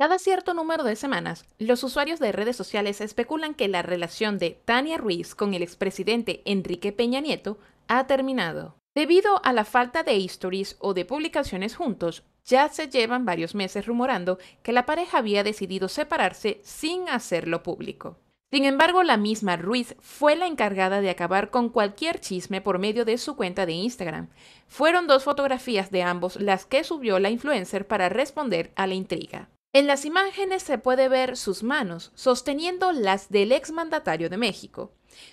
Cada cierto número de semanas, los usuarios de redes sociales especulan que la relación de Tania Ruiz con el expresidente Enrique Peña Nieto ha terminado. Debido a la falta de stories o de publicaciones juntos, ya se llevan varios meses rumorando que la pareja había decidido separarse sin hacerlo público. Sin embargo, la misma Ruiz fue la encargada de acabar con cualquier chisme por medio de su cuenta de Instagram. Fueron dos fotografías de ambos las que subió la influencer para responder a la intriga. En las imágenes se puede ver sus manos sosteniendo las del exmandatario de México.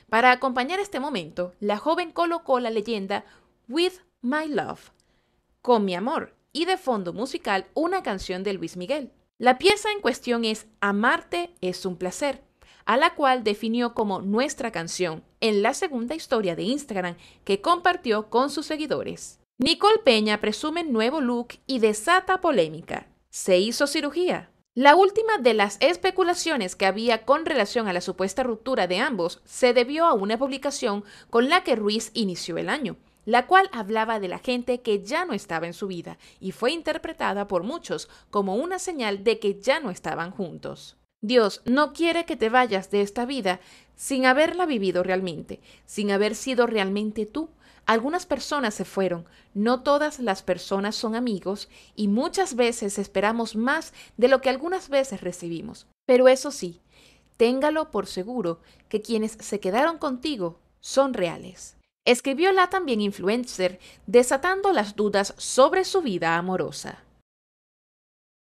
Para acompañar este momento, la joven colocó la leyenda With My Love, con mi amor, y de fondo musical una canción de Luis Miguel. La pieza en cuestión es Amarte es un placer, a la cual definió como nuestra canción en la segunda historia de Instagram que compartió con sus seguidores. Nicole Peña presume nuevo look y desata polémica se hizo cirugía. La última de las especulaciones que había con relación a la supuesta ruptura de ambos se debió a una publicación con la que Ruiz inició el año, la cual hablaba de la gente que ya no estaba en su vida y fue interpretada por muchos como una señal de que ya no estaban juntos. Dios no quiere que te vayas de esta vida sin haberla vivido realmente, sin haber sido realmente tú, algunas personas se fueron, no todas las personas son amigos y muchas veces esperamos más de lo que algunas veces recibimos. Pero eso sí, téngalo por seguro que quienes se quedaron contigo son reales. Escribió la también influencer desatando las dudas sobre su vida amorosa.